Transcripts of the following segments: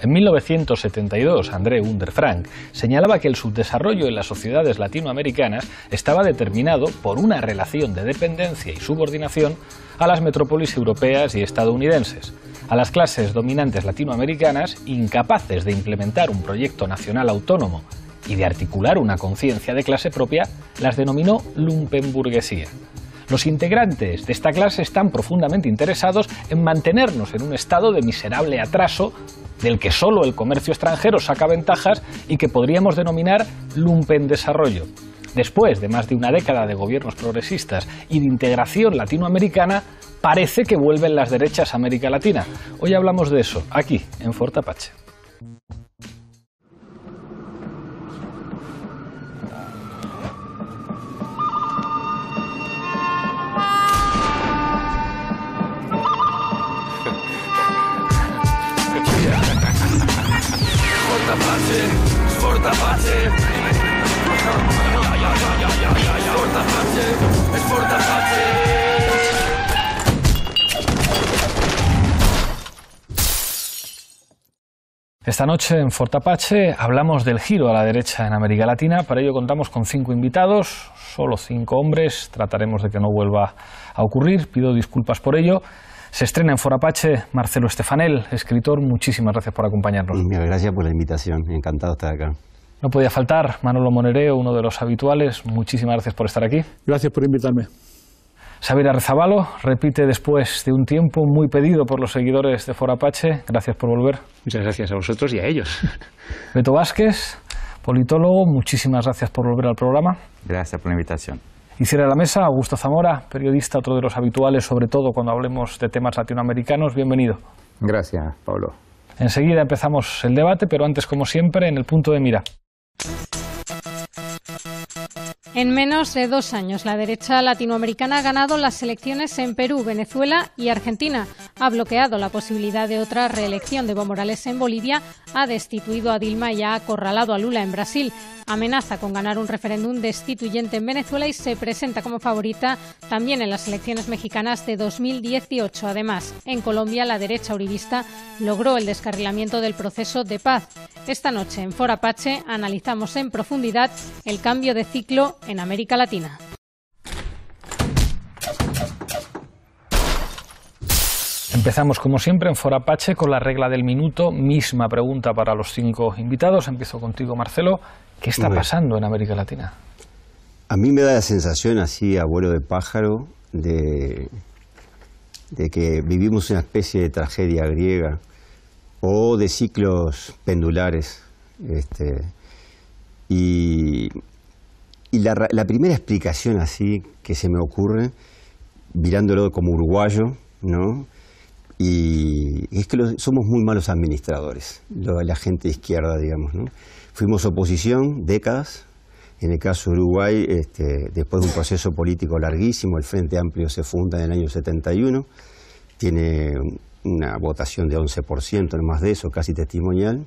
En 1972, André Frank señalaba que el subdesarrollo en las sociedades latinoamericanas estaba determinado por una relación de dependencia y subordinación a las metrópolis europeas y estadounidenses, a las clases dominantes latinoamericanas incapaces de implementar un proyecto nacional autónomo y de articular una conciencia de clase propia, las denominó lumpenburguesía. Los integrantes de esta clase están profundamente interesados en mantenernos en un estado de miserable atraso del que solo el comercio extranjero saca ventajas y que podríamos denominar lumpen desarrollo. Después de más de una década de gobiernos progresistas y de integración latinoamericana, parece que vuelven las derechas a América Latina. Hoy hablamos de eso, aquí, en Apache. Esta noche en Fortapache hablamos del giro a la derecha en América Latina. Para ello contamos con cinco invitados, solo cinco hombres. Trataremos de que no vuelva a ocurrir. Pido disculpas por ello. Se estrena en Apache. Marcelo Estefanel, escritor. Muchísimas gracias por acompañarnos. Gracias por la invitación. Encantado de estar acá. No podía faltar Manolo Monereo, uno de los habituales. Muchísimas gracias por estar aquí. Gracias por invitarme. Xavier Rezabalo repite después de un tiempo muy pedido por los seguidores de For Apache. Gracias por volver. Muchas gracias a vosotros y a ellos. Beto Vázquez, politólogo, muchísimas gracias por volver al programa. Gracias por la invitación. Y cierra la mesa Augusto Zamora, periodista, otro de los habituales, sobre todo cuando hablemos de temas latinoamericanos. Bienvenido. Gracias, Pablo. Enseguida empezamos el debate, pero antes, como siempre, en el punto de mira. Thank you. En menos de dos años, la derecha latinoamericana ha ganado las elecciones en Perú, Venezuela y Argentina. Ha bloqueado la posibilidad de otra reelección de Evo Morales en Bolivia, ha destituido a Dilma y ha acorralado a Lula en Brasil. Amenaza con ganar un referéndum destituyente en Venezuela y se presenta como favorita también en las elecciones mexicanas de 2018. Además, en Colombia, la derecha uribista logró el descarrilamiento del proceso de paz. Esta noche, en Forapache, analizamos en profundidad el cambio de ciclo en América Latina. Empezamos como siempre en Forapache con la regla del minuto, misma pregunta para los cinco invitados. Empiezo contigo, Marcelo. ¿Qué está pasando en América Latina? A mí me da la sensación así, abuelo de pájaro, de, de que vivimos una especie de tragedia griega o de ciclos pendulares. Este, y y la, primera explicación así que se me ocurre, mirándolo como uruguayo, ¿no? Y es que somos muy malos administradores, lo, la gente de izquierda, digamos, ¿no? Fuimos oposición décadas, en el caso de Uruguay, este, después de un proceso político larguísimo, el Frente Amplio se funda en el año 71, tiene una votación de 11%, no más de eso, casi testimonial,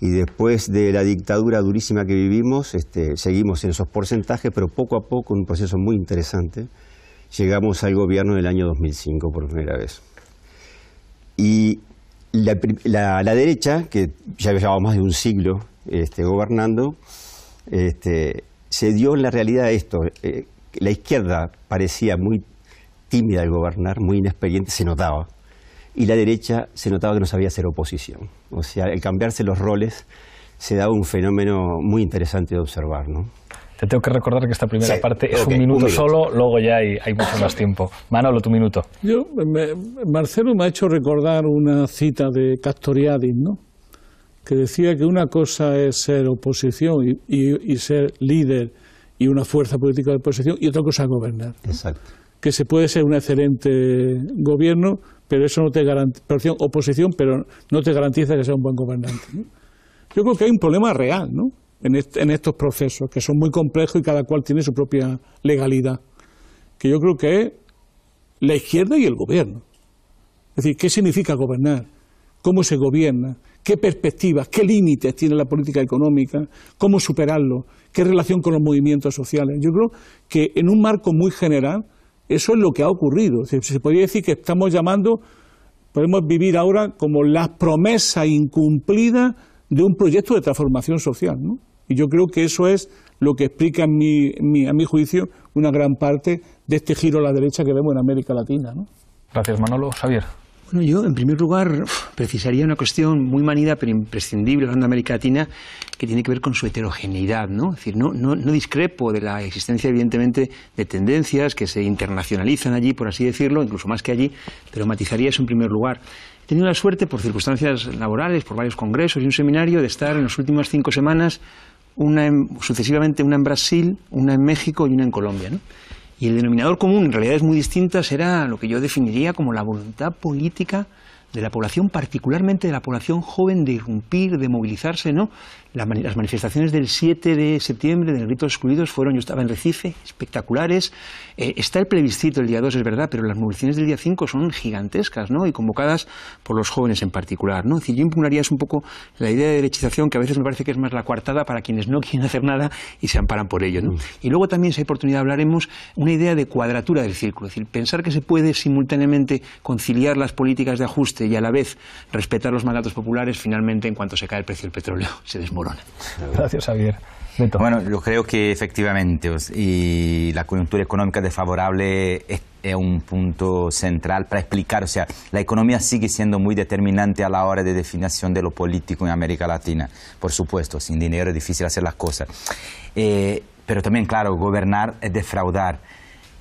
y después de la dictadura durísima que vivimos, este, seguimos en esos porcentajes, pero poco a poco, en un proceso muy interesante, llegamos al gobierno del año 2005 por primera vez. Y la, la, derecha, que ya llevaba más de un siglo este, gobernando, este, se dio en la realidad esto. Eh, la izquierda parecía muy tímida al gobernar, muy inexperiente, se notaba y la derecha se notaba que no sabía hacer oposición. O sea, el cambiarse los roles se da un fenómeno muy interesante de observar. ¿no? Te tengo que recordar que esta primera parte es un, minuto solo, luego ya hay, mucho más tiempo. Manolo, tu minuto. Yo, me, Marcelo me ha hecho recordar una cita de Castoriadis, ¿no? que decía que una cosa es ser oposición y, ser líder y una fuerza política de oposición y otra cosa es gobernar. Exacto. Que se puede ser un excelente gobierno pero eso no te garantiza, oposición, pero no te garantiza que sea un buen gobernante. Yo creo que hay un problema real ¿no? en, en estos procesos, que son muy complejos y cada cual tiene su propia legalidad, que yo creo que es la izquierda y el gobierno. Es decir, ¿qué significa gobernar? ¿Cómo se gobierna? ¿Qué perspectivas, qué límites tiene la política económica? ¿Cómo superarlo? ¿Qué relación con los movimientos sociales? Yo creo que en un marco muy general eso es lo que ha ocurrido. Se, podría decir que estamos llamando, podemos vivir ahora como la promesa incumplida de un proyecto de transformación social. ¿no? Y yo creo que eso es lo que explica, a mi juicio, una gran parte de este giro a la derecha que vemos en América Latina. Gracias, Manolo. Javier. Bueno, yo en primer lugar precisaría una cuestión muy manida pero imprescindible hablando de América Latina que tiene que ver con su heterogeneidad, ¿no? Es decir, no, discrepo de la existencia evidentemente de tendencias que se internacionalizan allí, por así decirlo, incluso más que allí, pero matizaría eso en primer lugar. He tenido la suerte por circunstancias laborales, por varios congresos y un seminario de estar en las últimas cinco semanas sucesivamente una en Brasil, una en México y una en Colombia, y el denominador común, en realidad es muy distinta, será lo que yo definiría como la voluntad política de la población, particularmente de la población joven, de irrumpir, de movilizarse, ¿no? las manifestaciones del 7 de septiembre del Grito Excluidos fueron, yo estaba en Recife, espectaculares. Eh, está el plebiscito el día 2, es verdad, pero las movilizaciones del día 5 son gigantescas ¿no? y convocadas por los jóvenes en particular. ¿no? yo impugnaría es un poco la idea de derechización, que a veces me parece que es más la coartada para quienes no quieren hacer nada y se amparan por ello. ¿no? Mm. Y luego también, si hay oportunidad, hablaremos una idea de cuadratura del círculo. Es decir, pensar que se puede simultáneamente conciliar las políticas de ajuste y a la vez respetar los mandatos populares, finalmente, en cuanto se cae el precio del petróleo, se desmorona. Gracias, Javier. Bueno, yo creo que efectivamente y la coyuntura económica desfavorable es, un punto central para explicar, o sea, la economía sigue siendo muy determinante a la hora de definición de lo político en América Latina. Por supuesto, sin dinero es difícil hacer las cosas. Eh, pero también, claro, gobernar es defraudar.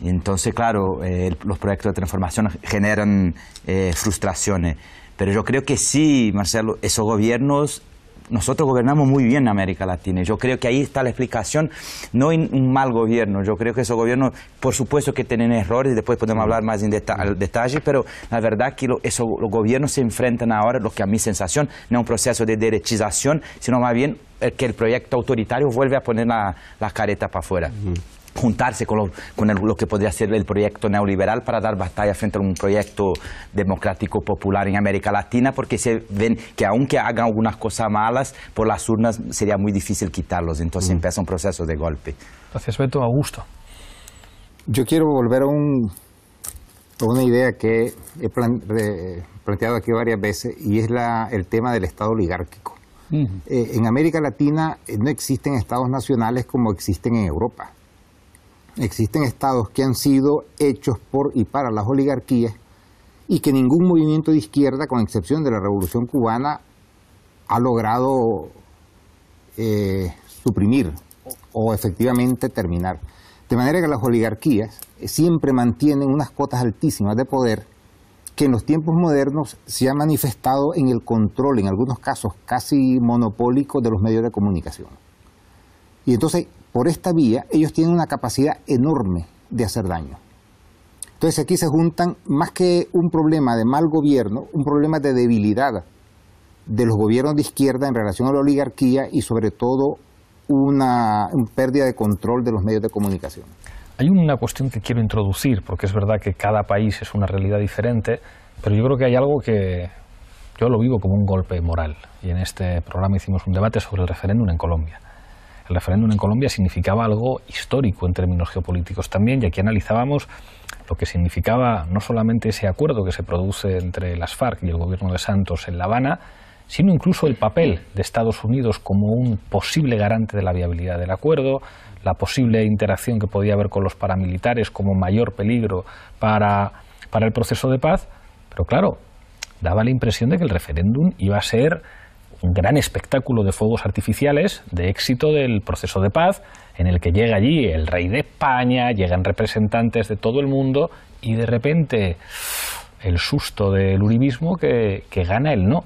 entonces, claro, eh, los proyectos de transformación generan eh, frustraciones. Pero yo creo que sí, Marcelo, esos gobiernos nosotros gobernamos muy bien en América Latina. Yo creo que ahí está la explicación, no en un mal gobierno. Yo creo que esos gobiernos, por supuesto que tienen errores, después podemos hablar más en detalle, pero la verdad que los gobiernos se enfrentan ahora, lo que a mi sensación, no es un proceso de derechización, sino más bien eh, que el proyecto autoritario vuelve a poner la, careta para afuera juntarse con, lo, que podría ser el proyecto neoliberal para dar batalla frente a un proyecto democrático popular en América Latina, porque se ven que aunque hagan algunas cosas malas, por las urnas sería muy difícil quitarlos. Entonces mm. empieza un proceso de golpe. Gracias, Beto. Augusto. Yo quiero volver a, un, una idea que he planteado aquí varias veces y es la, el tema del Estado oligárquico. Eh, en América Latina no existen estados nacionales como existen en Europa Existen estados que han sido hechos por y para las oligarquías y que ningún movimiento de izquierda, con excepción de la Revolución Cubana, ha logrado eh, suprimir o, efectivamente terminar. De manera que las oligarquías siempre mantienen unas cuotas altísimas de poder que en los tiempos modernos se ha manifestado en el control, en algunos casos casi monopólico, de los medios de comunicación. Y entonces por esta vía, ellos tienen una capacidad enorme de hacer daño. Entonces aquí se juntan más que un problema de mal gobierno, un problema de debilidad de los gobiernos de izquierda en relación a la oligarquía y sobre todo una, pérdida de control de los medios de comunicación. Hay una cuestión que quiero introducir, porque es verdad que cada país es una realidad diferente, pero yo creo que hay algo que yo lo vivo como un golpe moral. Y en este programa hicimos un debate sobre el referéndum en Colombia el referéndum en Colombia significaba algo histórico en términos geopolíticos también, y aquí analizábamos lo que significaba no solamente ese acuerdo que se produce entre las FARC y el gobierno de Santos en La Habana, sino incluso el papel de Estados Unidos como un posible garante de la viabilidad del acuerdo, la posible interacción que podía haber con los paramilitares como mayor peligro para, para el proceso de paz. Pero claro, daba la impresión de que el referéndum iba a ser un gran espectáculo de fuegos artificiales de éxito del proceso de paz, en el que llega allí el rey de España, llegan representantes de todo el mundo y de repente el susto del uribismo que, que gana el no.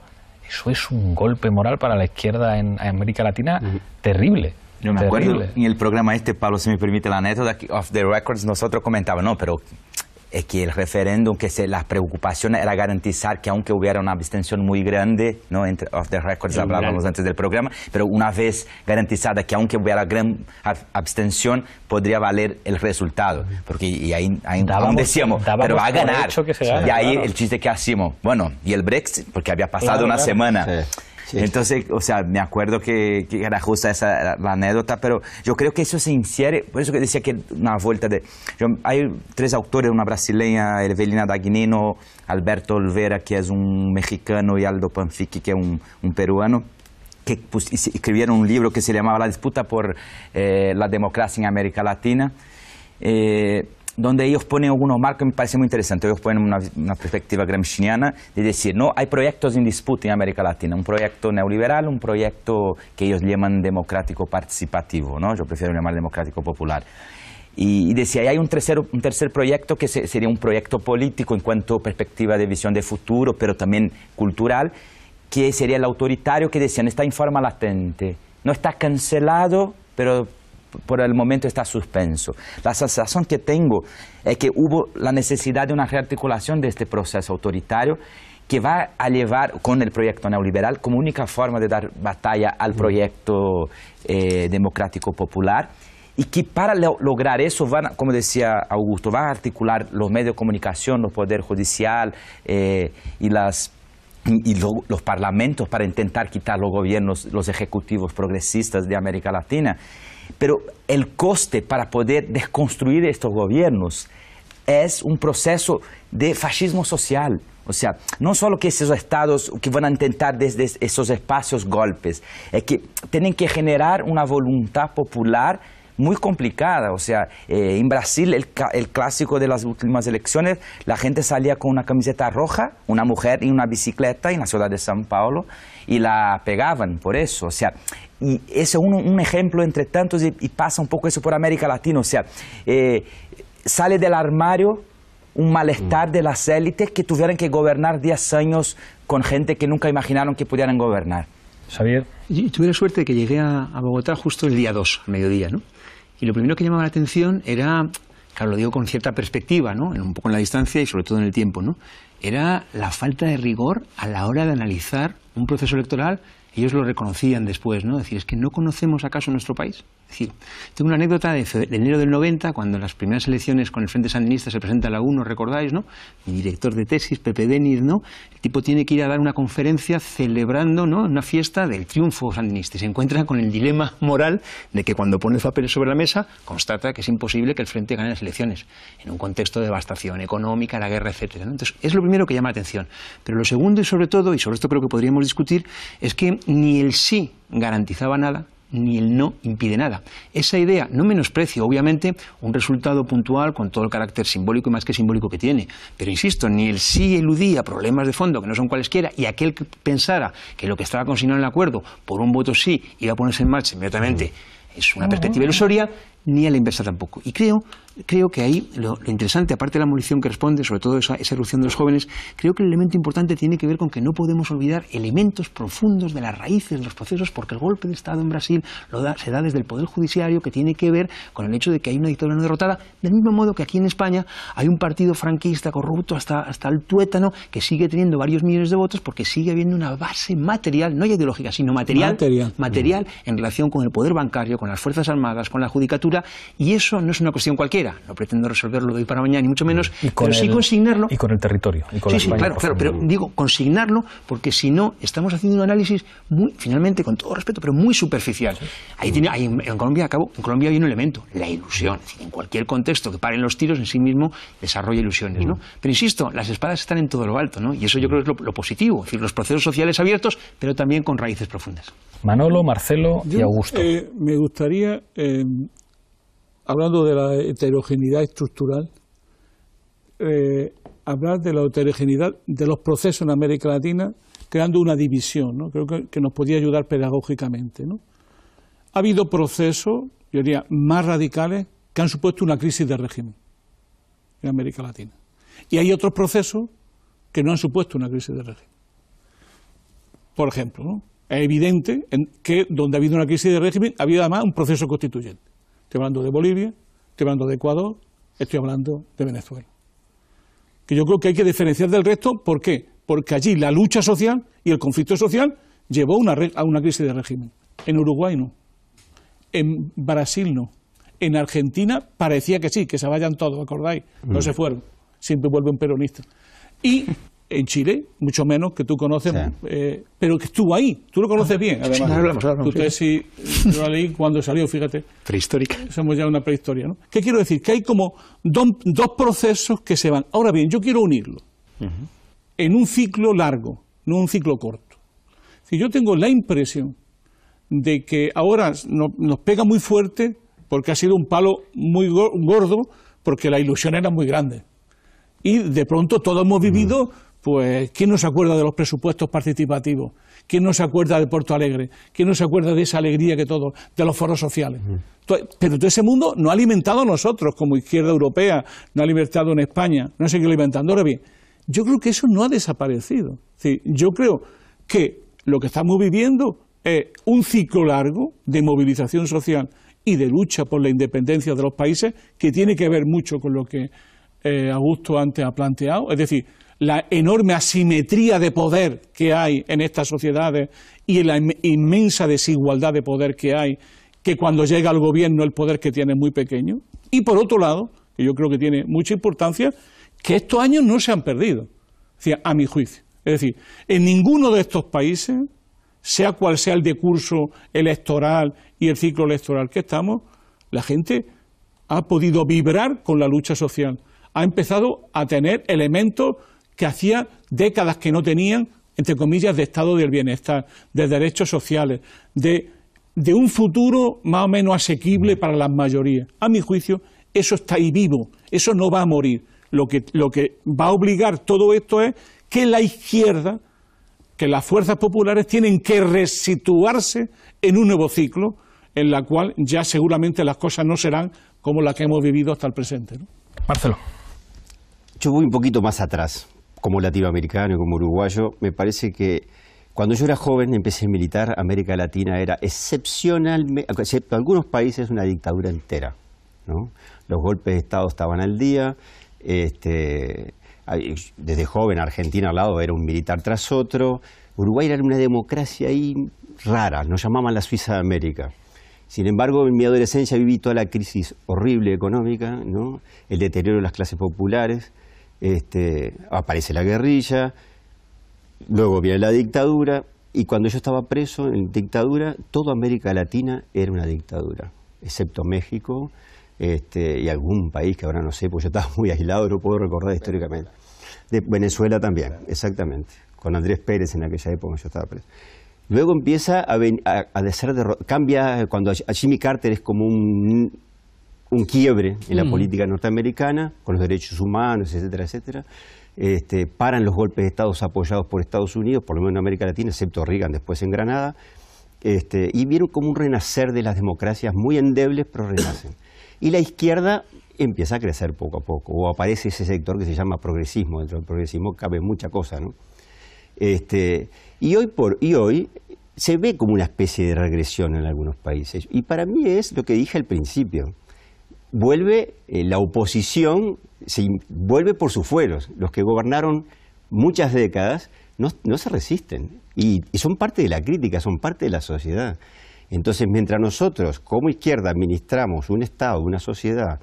Eso es un golpe moral para la izquierda en, América Latina terrible. Yo me acuerdo en el programa este, Pablo, si me permite la anécdota, of the Records, nosotros comentaba no, pero es que el referéndum, que se, la preocupación era garantizar que aunque hubiera una abstención muy grande, ¿no? Entre, off the records hablábamos antes del programa, pero una vez garantizada que aunque hubiera gran abstención, podría valer el resultado. Porque y ahí, ahí decíamos, pero va a ganar. y ahí el chiste que hacíamos, bueno, y el Brexit, porque había pasado una semana. Entonces, o sea, me acuerdo que, era justa esa la, anécdota, pero yo creo que eso se insiere, por eso que decía que una vuelta de... hay tres autores, una brasileña, Evelina Dagnino, Alberto Olvera, que es un mexicano, y Aldo panfiqui que es un, peruano, que pues, escribieron un libro que se llamaba La disputa por eh, la democracia en América Latina. Eh, donde ellos ponen algunos marcos, me parece muy interesante, ellos ponen una, perspectiva gramsciana de decir, no, hay proyectos en disputa en América Latina, un proyecto neoliberal, un proyecto que ellos llaman democrático participativo, ¿no? yo prefiero llamar democrático popular. Y, decía, hay un tercer, un tercer proyecto que sería un proyecto político en cuanto a perspectiva de visión de futuro, pero también cultural, que sería el autoritario que decían, está en forma latente, no está cancelado, pero por el momento está suspenso. La sensación que tengo es que hubo la necesidad de una rearticulación de este proceso autoritario que va a llevar con el proyecto neoliberal como única forma de dar batalla al mm. proyecto eh, democrático popular y que para lograr eso van, como decía Augusto, van a articular los medios de comunicación, los poderes judicial eh, y las y los parlamentos para intentar quitar los gobiernos, los ejecutivos progresistas de América Latina. Pero el coste para poder desconstruir estos gobiernos es un proceso de fascismo social. O sea, no solo que esos estados que van a intentar desde esos espacios golpes, es que tienen que generar una voluntad popular muy complicada. O sea, eh, en Brasil, el, clásico de las últimas elecciones, la gente salía con una camiseta roja, una mujer y una bicicleta en la ciudad de São Paulo y la pegaban por eso. O sea, y ese es un, ejemplo entre tantos y, pasa un poco eso por América Latina. O sea, eh, sale del armario un malestar mm. de las élites que tuvieran que gobernar 10 años con gente que nunca imaginaron que pudieran gobernar. Xavier. Y tuve la suerte de que llegué a, a Bogotá justo el día 2, mediodía, ¿no? Y lo primero que llamaba la atención era, claro, lo digo con cierta perspectiva, ¿no? un poco en la distancia y sobre todo en el tiempo, ¿no? era la falta de rigor a la hora de analizar un proceso electoral. Ellos lo reconocían después, ¿no? decir, es que no conocemos acaso nuestro país decir, tengo una anécdota de, enero del 90, cuando las primeras elecciones con el Frente Sandinista se presenta la UNO, recordáis, ¿no? Mi director de tesis, Pepe Denis, El tipo tiene que ir a dar una conferencia celebrando, ¿no? Una fiesta del triunfo sandinista y se encuentra con el dilema moral de que cuando pone los papeles sobre la mesa constata que es imposible que el Frente gane las elecciones en un contexto de devastación económica, la guerra, etc. Entonces, es lo primero que llama la atención. Pero lo segundo y sobre todo, y sobre esto creo que podríamos discutir, es que ni el sí garantizaba nada ni el no impide nada. Esa idea no menosprecio, obviamente, un resultado puntual con todo el carácter simbólico y más que simbólico que tiene. Pero insisto, ni el sí eludía problemas de fondo que no son cualesquiera y aquel que pensara que lo que estaba consignado en el acuerdo por un voto sí iba a ponerse en marcha inmediatamente. Es una perspectiva ilusoria ni a la inversa tampoco. Y creo, creo que ahí lo, interesante, aparte de la munición que responde, sobre todo esa, erupción de los jóvenes, creo que el elemento importante tiene que ver con que no podemos olvidar elementos profundos de las raíces de los procesos, porque el golpe de Estado en Brasil lo se da desde el Poder Judiciario, que tiene que ver con el hecho de que hay una dictadura no derrotada, del mismo modo que aquí en España hay un partido franquista corrupto hasta, hasta el tuétano, que sigue teniendo varios millones de votos porque sigue habiendo una base material, no ya ideológica, sino material, material en relación con el poder bancario, con las Fuerzas Armadas, con la Judicatura, y eso no es una cuestión cualquiera. No pretendo resolverlo de hoy para mañana, ni mucho menos, y pero sí consignarlo. Y con el territorio. sí, sí, claro, pero digo, consignarlo, porque si no, estamos haciendo un análisis muy, finalmente, con todo respeto, pero muy superficial. en, Colombia, en Colombia hay un elemento, la ilusión. en cualquier contexto que paren los tiros, en sí mismo desarrolla ilusiones, Pero insisto, las espadas están en todo lo alto, ¿no? Y eso yo creo que es lo, positivo, es decir, los procesos sociales abiertos, pero también con raíces profundas. Manolo, Marcelo y Augusto. Eh, me gustaría eh, hablando de la heterogeneidad estructural, eh, hablar de la heterogeneidad de los procesos en América Latina, creando una división, ¿no? creo que, nos podía ayudar pedagógicamente. ¿no? Ha habido procesos, yo diría, más radicales que han supuesto una crisis de régimen en América Latina. Y hay otros procesos que no han supuesto una crisis de régimen. Por ejemplo, es evidente que donde ha habido una crisis de régimen, ha habido además un proceso constituyente estoy hablando de Bolivia, estoy hablando de Ecuador, estoy hablando de Venezuela. Que yo creo que hay que diferenciar del resto, ¿por qué? Porque allí la lucha social y el conflicto social llevó a una crisis de régimen. En Uruguay no, en Brasil no, en Argentina parecía que sí, que se vayan todos, ¿acordáis? No mm. se fueron, siempre vuelven peronistas. Y en Chile, mucho menos que tú conoces, eh, pero que estuvo ahí, tú lo conoces bien, además. Sí, cuando salió, fíjate. Prehistórica. Somos ya una prehistoria, ¿no? ¿Qué quiero decir? Que hay como dos procesos que se van. Ahora bien, yo quiero unirlo en un ciclo largo, no un ciclo corto. Si yo tengo la impresión de que ahora nos pega muy fuerte porque ha sido un palo muy gordo, porque la ilusión era muy grande. Y de pronto todos hemos vivido pues ¿quién no se acuerda de los presupuestos participativos? ¿Quién no se acuerda de Puerto Alegre? ¿Quién no se acuerda de esa alegría que todo, de los foros sociales? Pero todo ese mundo no ha alimentado a nosotros como izquierda europea, no ha alimentado en España, no ha seguido alimentando. Ahora bien, yo creo que eso no ha desaparecido. yo creo que lo que estamos viviendo es un ciclo largo de movilización social y de lucha por la independencia de los países que tiene que ver mucho con lo que eh, Augusto antes ha planteado. Es decir, la enorme asimetría de poder que hay en estas sociedades y la inmensa desigualdad de poder que hay, que cuando llega al gobierno el poder que tiene es muy pequeño. Y por otro lado, que yo creo que tiene mucha importancia, que estos años no se han perdido, a mi juicio. Es decir, en ninguno de estos países, sea cual sea el decurso electoral y el ciclo electoral que estamos, la gente ha podido vibrar con la lucha social, ha empezado a tener elementos que hacía décadas que no tenían, entre comillas, de estado del bienestar, de derechos sociales, de, un futuro más o menos asequible para las mayorías. A mi juicio, eso está ahí vivo, eso no va a morir. Lo que, lo que va a obligar todo esto es que la izquierda, que las fuerzas populares tienen que resituarse en un nuevo ciclo en la cual ya seguramente las cosas no serán como las que hemos vivido hasta el presente. Marcelo. Yo voy un poquito más atrás, como latinoamericano y como uruguayo, me parece que cuando yo era joven empecé a militar, América Latina era excepcionalmente, excepto algunos países, una dictadura entera. Los golpes de Estado estaban al día. Este, desde joven, Argentina al lado era un militar tras otro. Uruguay era una democracia ahí rara, nos llamaban la Suiza de América. Sin embargo, en mi adolescencia viví toda la crisis horrible económica, el deterioro de las clases populares, este, aparece la guerrilla, luego viene la dictadura, y cuando yo estaba preso en dictadura, toda América Latina era una dictadura, excepto México este, y algún país que ahora no sé, porque yo estaba muy aislado, no puedo recordar históricamente. Venezuela también, exactamente, con Andrés Pérez en aquella época yo estaba preso. Luego empieza a, ser cambia cuando a Jimmy Carter es como un un quiebre en la mm. política norteamericana, con los derechos humanos, etcétera, etcétera. Este, paran los golpes de Estados apoyados por Estados Unidos, por lo menos en América Latina, excepto Reagan después en Granada, este, y vieron como un renacer de las democracias muy endebles, pero renacen. Y la izquierda empieza a crecer poco a poco, o aparece ese sector que se llama progresismo, dentro del progresismo cabe mucha cosa, ¿no? Este, y, hoy y hoy se ve como una especie de regresión en algunos países, y para mí es lo que dije al principio, vuelve eh, la oposición, se vuelve por sus fueros. Los que gobernaron muchas décadas no, se resisten y, son parte de la crítica, son parte de la sociedad. Entonces, mientras nosotros como izquierda administramos un Estado, una sociedad,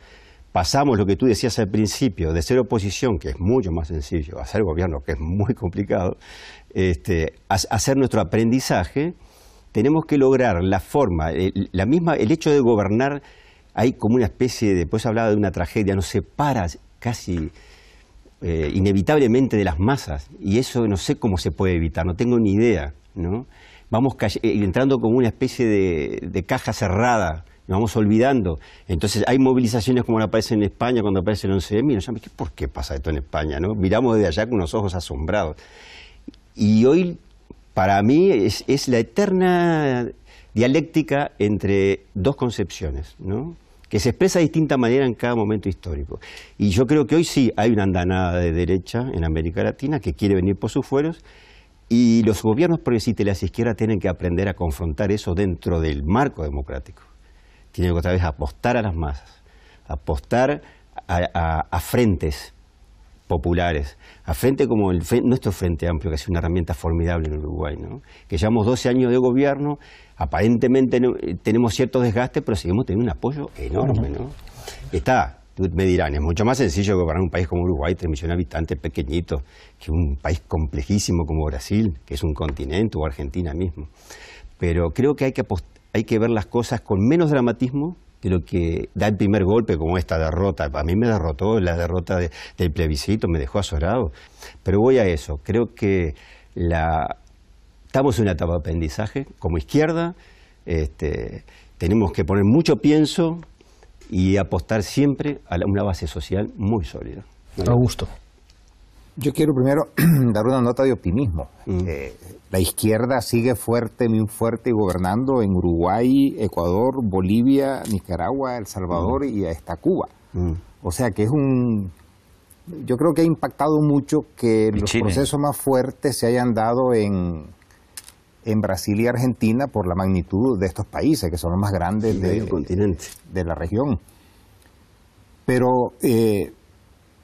pasamos lo que tú decías al principio, de ser oposición, que es mucho más sencillo, a ser gobierno, que es muy complicado, este, hacer nuestro aprendizaje, tenemos que lograr la forma, la misma, el hecho de gobernar hay como una especie de, pues hablaba de una tragedia, nos separa casi eh, inevitablemente de las masas y eso no sé cómo se puede evitar, no tengo ni idea, ¿no? Vamos eh, entrando como una especie de, caja cerrada, nos vamos olvidando. Entonces hay movilizaciones como la aparece en España cuando aparece el 11 de mil. ¿Por qué pasa esto en España? No? Miramos desde allá con unos ojos asombrados. Y hoy, para mí, es, es la eterna dialéctica entre dos concepciones. ¿no? que se expresa de distinta manera en cada momento histórico. Y yo creo que hoy sí hay una andanada de derecha en América Latina que quiere venir por sus fueros y los gobiernos progresistas y las izquierdas tienen que aprender a confrontar eso dentro del marco democrático. Tienen que otra vez apostar a las masas, apostar a, a frentes, populares, a frente como nuestro Frente Amplio, que es una herramienta formidable en Uruguay, ¿no? que llevamos 12 años de gobierno, aparentemente eh, tenemos ciertos desgastes, pero seguimos teniendo un apoyo enorme. ¿no? Está, me dirán, es mucho más sencillo gobernar un país como Uruguay, 3 millones de habitantes, pequeñito, que un país complejísimo como Brasil, que es un continente, o Argentina mismo. Pero creo que hay que, hay que ver las cosas con menos dramatismo Creo que da el primer golpe como esta derrota. A mí me derrotó la derrota del plebiscito, me dejó azorado. Pero voy a eso, creo que estamos en una etapa de aprendizaje como izquierda, este, tenemos que poner mucho pienso y apostar siempre a una base social muy sólida. Augusto. Yo quiero primero dar una nota de optimismo. Mm. Eh, la izquierda sigue fuerte, muy fuerte, y gobernando en Uruguay, Ecuador, Bolivia, Nicaragua, El Salvador mm. y hasta Cuba. Mm. O sea que es un... Yo creo que ha impactado mucho que los procesos más fuertes se hayan dado en, en Brasil y Argentina por la magnitud de estos países, que son los más grandes del continente. de la región. Pero... Eh,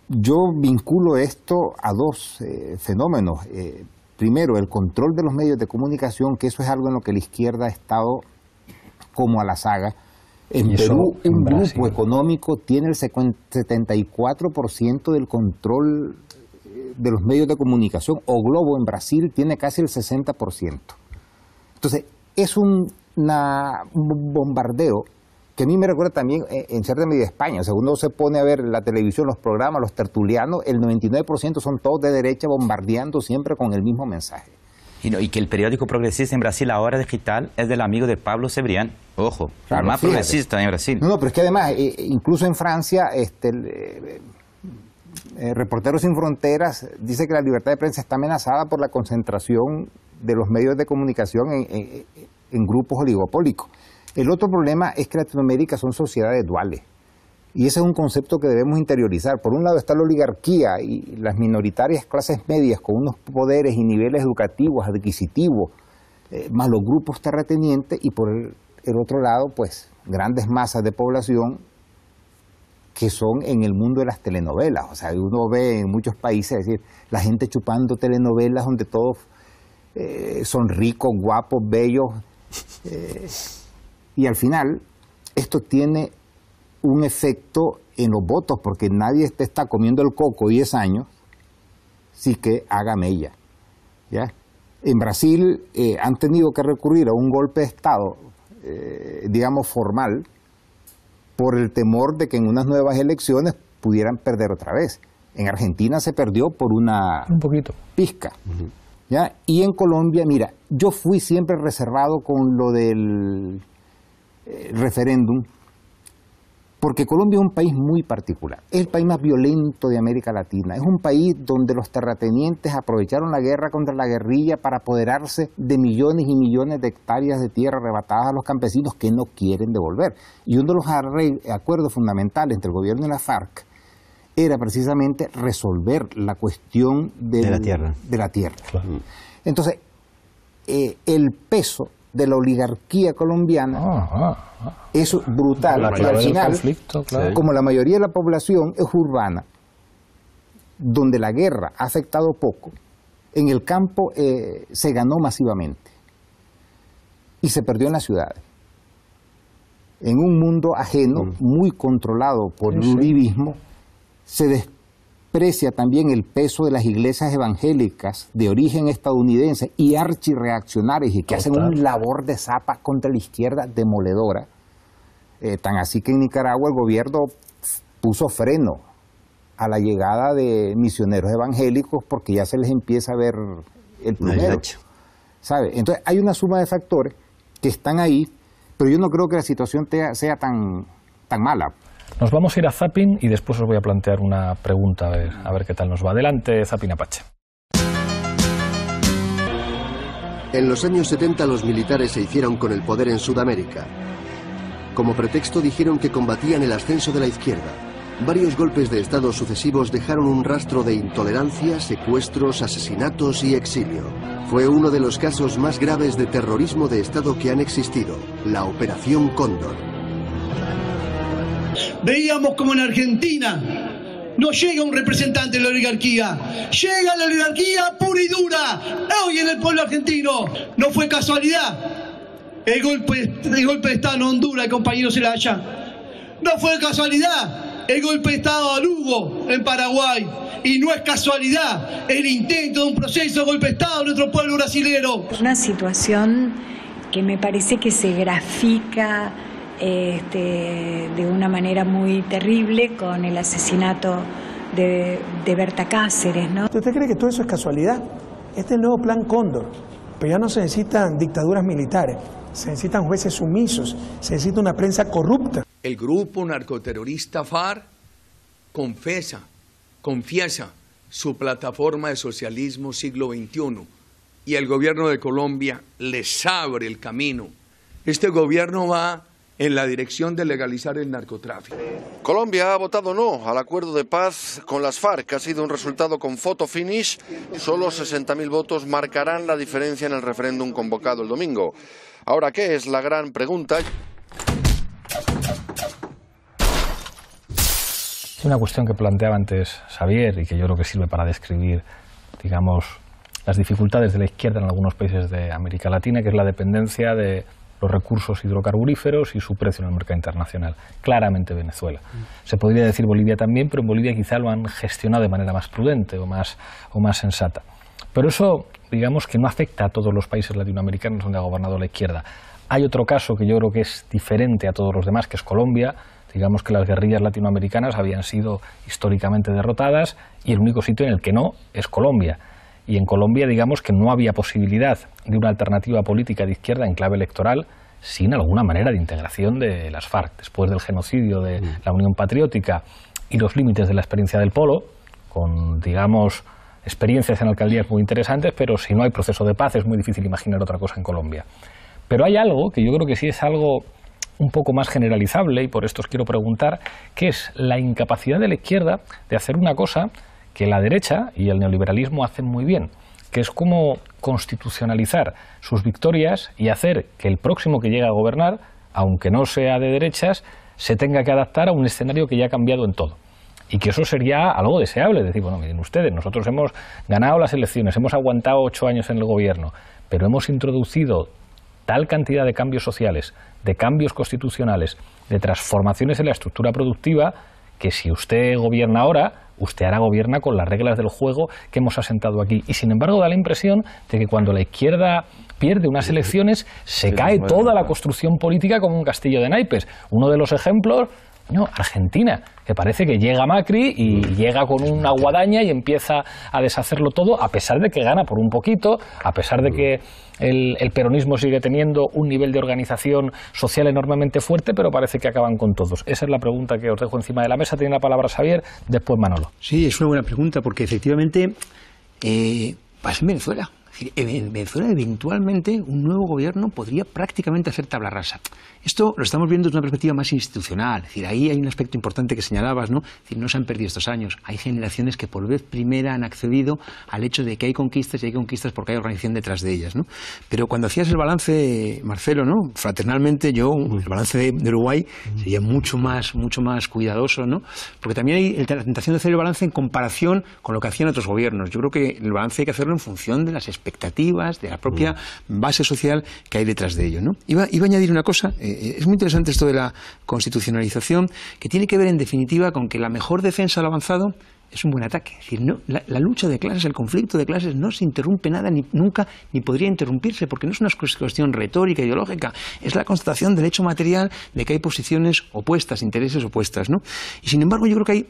yo vinculo esto a dos eh, fenómenos. Eh, primero, el control de los medios de comunicación, que eso es algo en lo que la izquierda ha estado como a la saga. En Perú, un grupo económico tiene el 74% del control eh, de los medios de comunicación, o Globo en Brasil tiene casi el 60%. Entonces, es un bombardeo que a mí me recuerda también eh, en de Media España. según uno se pone a ver la televisión, los programas, los tertulianos, el 99% son todos de derecha bombardeando siempre con el mismo mensaje. Y, que el periódico progresista en Brasil, ahora digital, es del amigo de Pablo Cebrián. Ojo, más progresista en Brasil. No, no, pero es que además, eh, incluso en Francia, este, eh, Reporteros Sin Fronteras dice que la libertad de prensa está amenazada por la concentración de los medios de comunicación en grupos oligopólicos. El otro problema es que Latinoamérica son sociedades duales. Y ese es un concepto que debemos interiorizar. Por un lado está la oligarquía y las minoritarias clases medias con unos poderes y niveles educativos, adquisitivos, eh, más los grupos terratenientes y por el, otro lado, pues grandes masas de población que son en el mundo de las telenovelas. O sea, uno ve en muchos países, es decir, la gente chupando telenovelas donde todos eh, son ricos, guapos, bellos. Eh, y al final, esto tiene un efecto en los votos, porque nadie te está comiendo el coco 10 años, sí que haga mella. ¿ya? En Brasil eh, han tenido que recurrir a un golpe de Estado, eh, digamos, formal, por el temor de que en unas nuevas elecciones pudieran perder otra vez. En Argentina se perdió por una pizca. ¿ya? Y en Colombia, mira, yo fui siempre reservado con lo del eh, referéndum, porque Colombia es un país muy particular, es el país más violento de América Latina, es un país donde los terratenientes aprovecharon la guerra contra la guerrilla para apoderarse de millones y millones de hectáreas de tierra arrebatadas a los campesinos que no quieren devolver. Y uno de los acuerdos fundamentales entre el gobierno y la FARC era precisamente resolver la cuestión de la tierra. Entonces, eh, el peso de la oligarquía colombiana es brutal. al final, como la mayoría de la población es urbana, donde la guerra ha afectado poco, en el campo eh, se ganó masivamente y se perdió en las ciudades. En un mundo ajeno, mm. muy controlado por el uribismo, se se también el peso de las iglesias evangélicas de origen estadounidense y archirreaccionarias y que hacen un labor de zapa contra la izquierda demoledora. Eh, tan así que en Nicaragua el gobierno puso freno a la llegada de misioneros evangélicos porque ya se les empieza a ver el primero. ¿sabe? Entonces hay una suma de factores que están ahí, pero yo no creo que la situación sea tan, tan mala. Nos vamos a ir a Zapin y después os voy a plantear una pregunta, a ver, qué tal nos va. Adelante, Zapin Apache. En los años 70 los militares se hicieron con el poder en Sudamérica. Como pretexto dijeron que combatían el ascenso de la izquierda. Varios golpes de Estado sucesivos dejaron un rastro de intolerancia, secuestros, asesinatos y exilio. Fue uno de los casos más graves de terrorismo de Estado que han existido, la Operación Cóndor. Veíamos como en Argentina no llega un representante de la oligarquía, llega la oligarquía pura y dura, hoy en el pueblo argentino. No fue casualidad el golpe, de Estado en Honduras, el la Haya. No fue casualidad el golpe de Estado a Lugo, en Paraguay. Y no es casualidad el intento de un proceso de golpe de Estado en nuestro pueblo brasilero. Una situación que me parece que se grafica este, de una manera muy terrible con el asesinato de, Berta Cáceres. ¿no? ¿Usted cree que todo eso es casualidad? Este es el nuevo plan Cóndor, pero ya no se necesitan dictaduras militares, se necesitan jueces sumisos, se necesita una prensa corrupta. El grupo narcoterrorista Far confesa, confiesa su plataforma de socialismo siglo XXI y el gobierno de Colombia les abre el camino. Este gobierno va en la dirección de legalizar el narcotráfico. Colombia ha votado no al acuerdo de paz con las FARC, ha sido un resultado con foto finish. Solo 60.000 votos marcarán la diferencia en el referéndum convocado el domingo. Ahora, ¿qué es la gran pregunta? Es una cuestión que planteaba antes Xavier y que yo creo que sirve para describir, digamos, las dificultades de la izquierda en algunos países de América Latina, que es la dependencia de los recursos hidrocarburíferos y su precio en el mercado internacional. Claramente Venezuela. Se podría decir Bolivia también, pero en Bolivia quizá lo han gestionado de manera más prudente o más, o más sensata. Pero eso, digamos que no afecta a todos los países latinoamericanos donde ha gobernado la izquierda. Hay otro caso que yo creo que es diferente a todos los demás, que es Colombia. Digamos que las guerrillas latinoamericanas habían sido históricamente derrotadas y el único sitio en el que no es Colombia. Y en Colombia, digamos que no había posibilidad de una alternativa política de izquierda en clave electoral sin alguna manera de integración de las FARC. Después del genocidio de mm. la Unión Patriótica y los límites de la experiencia del Polo, con, digamos, experiencias en alcaldías muy interesantes, pero si no hay proceso de paz es muy difícil imaginar otra cosa en Colombia. Pero hay algo que yo creo que sí es algo un poco más generalizable y por esto os quiero preguntar, que es la incapacidad de la izquierda de hacer una cosa que la derecha y el neoliberalismo hacen muy bien, que es como constitucionalizar sus victorias y hacer que el próximo que llegue a gobernar, aunque no sea de derechas, se tenga que adaptar a un escenario que ya ha cambiado en todo y que eso sería algo deseable. Decir, bueno, miren ustedes, nosotros hemos ganado las elecciones, hemos aguantado ocho años en el gobierno, pero hemos introducido tal cantidad de cambios sociales, de cambios constitucionales, de transformaciones en la estructura productiva, que si usted gobierna ahora, Usted ahora gobierna con las reglas del juego que hemos asentado aquí. Y sin embargo da la impresión de que cuando la izquierda pierde unas elecciones se cae toda la construcción política como un castillo de naipes. Uno de los ejemplos no, Argentina, que parece que llega Macri y mm. llega con una guadaña y empieza a deshacerlo todo, a pesar de que gana por un poquito, a pesar de mm. que el, peronismo sigue teniendo un nivel de organización social enormemente fuerte, pero parece que acaban con todos. Esa es la pregunta que os dejo encima de la mesa. Tiene la palabra Xavier, después Manolo. Sí, es una buena pregunta, porque efectivamente eh, pasa en Venezuela. En Venezuela eventualmente un nuevo gobierno podría prácticamente hacer tabla rasa. Esto lo estamos viendo desde una perspectiva más institucional, es decir, ahí hay un aspecto importante que señalabas, ¿no? Es decir, no se han perdido estos años, hay generaciones que por vez primera han accedido al hecho de que hay conquistas y hay conquistas porque hay organización detrás de ellas, Pero cuando hacías el balance, Marcelo, ¿no? Fraternalmente yo, el balance de, Uruguay sería mucho más, mucho más cuidadoso, ¿no? Porque también hay la tentación de hacer el balance en comparación con lo que hacían otros gobiernos. Yo creo que el balance hay que hacerlo en función de las expectativas, de la propia base social que hay detrás de ello, ¿no? Iba, a añadir una cosa... Eh, eh, es muy interesante esto de la constitucionalización, que tiene que ver en definitiva con que la mejor defensa al avanzado es un buen ataque. Es decir, la, lucha de clases, el conflicto de clases no se interrumpe nada, ni, nunca, ni podría interrumpirse, porque no es una cuestión retórica, ideológica, es la constatación del hecho material de que hay posiciones opuestas, intereses opuestas. ¿no? Y sin embargo, yo creo que hay